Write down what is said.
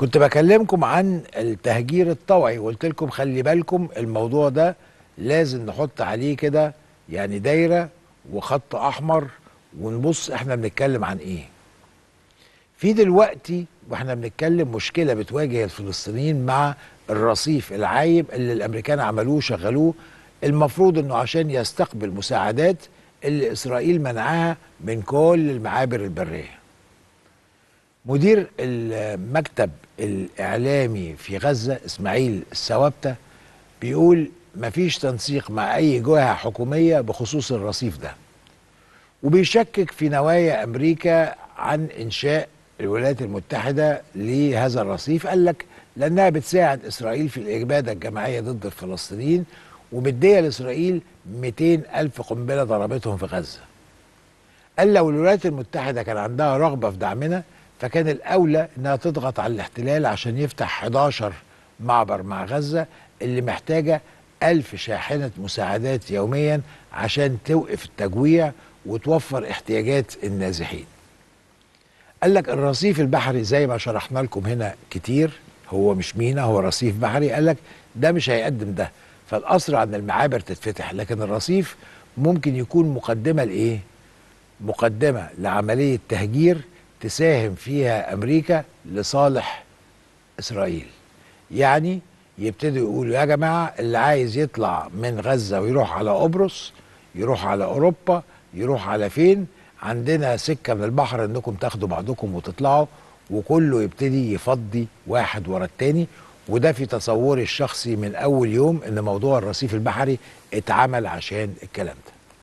كنت بكلمكم عن التهجير الطوعي وقلت لكم خلي بالكم الموضوع ده لازم نحط عليه كده يعني دايره وخط احمر ونبص احنا بنتكلم عن ايه في دلوقتي واحنا بنتكلم مشكله بتواجه الفلسطينيين مع الرصيف العايم اللي الامريكان عملوه شغلوه المفروض انه عشان يستقبل مساعدات اللي اسرائيل منعها من كل المعابر البريه مدير المكتب الإعلامي في غزة إسماعيل السوابتة بيقول مفيش تنسيق مع أي جهة حكومية بخصوص الرصيف ده وبيشكك في نوايا أمريكا عن إنشاء الولايات المتحدة لهذا الرصيف قال لك لأنها بتساعد إسرائيل في الإبادة الجماعية ضد الفلسطينيين ومدية لإسرائيل 200 ألف قنبلة ضربتهم في غزة قال لو الولايات المتحدة كان عندها رغبة في دعمنا فكان الأولى أنها تضغط على الاحتلال عشان يفتح 11 معبر مع غزة اللي محتاجة ألف شاحنة مساعدات يوميا عشان توقف التجويع وتوفر احتياجات النازحين قال لك الرصيف البحري زي ما شرحنا لكم هنا كتير هو مش مينا هو رصيف بحري قال لك ده مش هيقدم ده فالأسرع أن المعابر تتفتح لكن الرصيف ممكن يكون مقدمة لإيه؟ مقدمة لعملية تهجير تساهم فيها امريكا لصالح اسرائيل يعني يبتدوا يقولوا يا جماعه اللي عايز يطلع من غزه ويروح على قبرص يروح على اوروبا يروح على فين عندنا سكه من البحر انكم تاخدوا بعضكم وتطلعوا وكله يبتدي يفضي واحد ورا التاني وده في تصوري الشخصي من اول يوم ان موضوع الرصيف البحري اتعمل عشان الكلام ده